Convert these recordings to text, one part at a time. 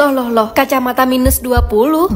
Loh loh loh, kacamata minus 20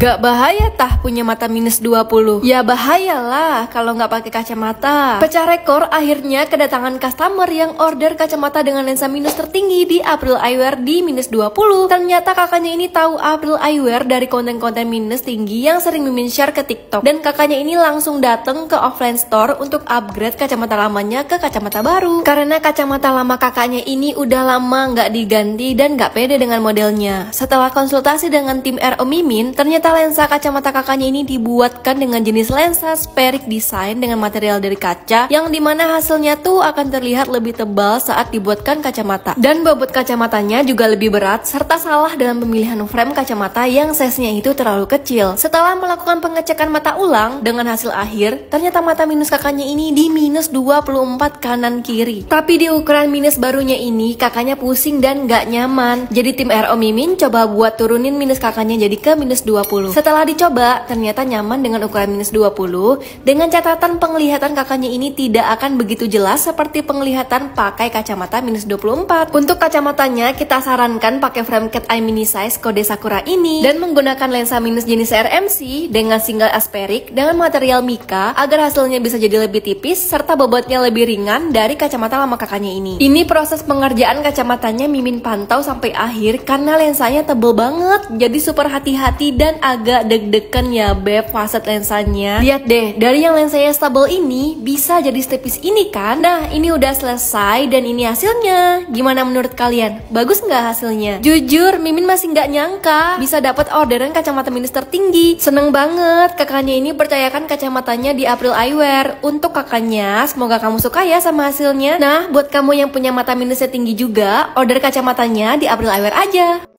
Gak bahaya tah punya mata minus 20 Ya bahayalah kalau nggak pakai kacamata Pecah rekor akhirnya kedatangan customer yang order kacamata dengan lensa minus tertinggi di April Eyewear di minus 20 Ternyata kakaknya ini tahu April Eyewear dari konten-konten minus tinggi yang sering mimin share ke TikTok Dan kakaknya ini langsung datang ke offline store untuk upgrade kacamata lamanya ke kacamata baru Karena kacamata lama kakaknya ini udah lama nggak diganti dan nggak pede dengan modelnya Setelah konsultasi dengan tim RO Mimin, ternyata lensa kacamata kakaknya ini dibuatkan dengan jenis lensa spheric design dengan material dari kaca yang dimana hasilnya tuh akan terlihat lebih tebal saat dibuatkan kacamata. Dan bobot kacamatanya juga lebih berat serta salah dalam pemilihan frame kacamata yang size-nya itu terlalu kecil. Setelah melakukan pengecekan mata ulang dengan hasil akhir, ternyata mata minus kakaknya ini di minus 24 kanan kiri. Tapi di ukuran minus barunya ini kakaknya pusing dan gak nyaman. Jadi tim RO Mimin coba buat buat turunin minus kakaknya jadi ke minus 20. Setelah dicoba, ternyata nyaman dengan ukuran minus 20 dengan catatan penglihatan kakaknya ini tidak akan begitu jelas seperti penglihatan pakai kacamata minus 24. Untuk kacamatanya, kita sarankan pakai frame cat eye mini size kode Sakura ini dan menggunakan lensa minus jenis RMC dengan single aspheric dengan material mika agar hasilnya bisa jadi lebih tipis serta bobotnya lebih ringan dari kacamata lama kakaknya ini. Ini proses pengerjaan kacamatanya Mimin pantau sampai akhir karena lensanya tebal banget jadi super hati-hati dan agak deg-degan ya beb facet lensanya lihat deh dari yang lensanya stable ini bisa jadi setipis ini kan nah ini udah selesai dan ini hasilnya gimana menurut kalian bagus nggak hasilnya jujur mimin masih nggak nyangka bisa dapat orderan kacamata minus tertinggi seneng banget kakaknya ini percayakan kacamatanya di April Eyewear untuk kakaknya semoga kamu suka ya sama hasilnya nah buat kamu yang punya mata minusnya tinggi juga order kacamatanya di April Eyewear aja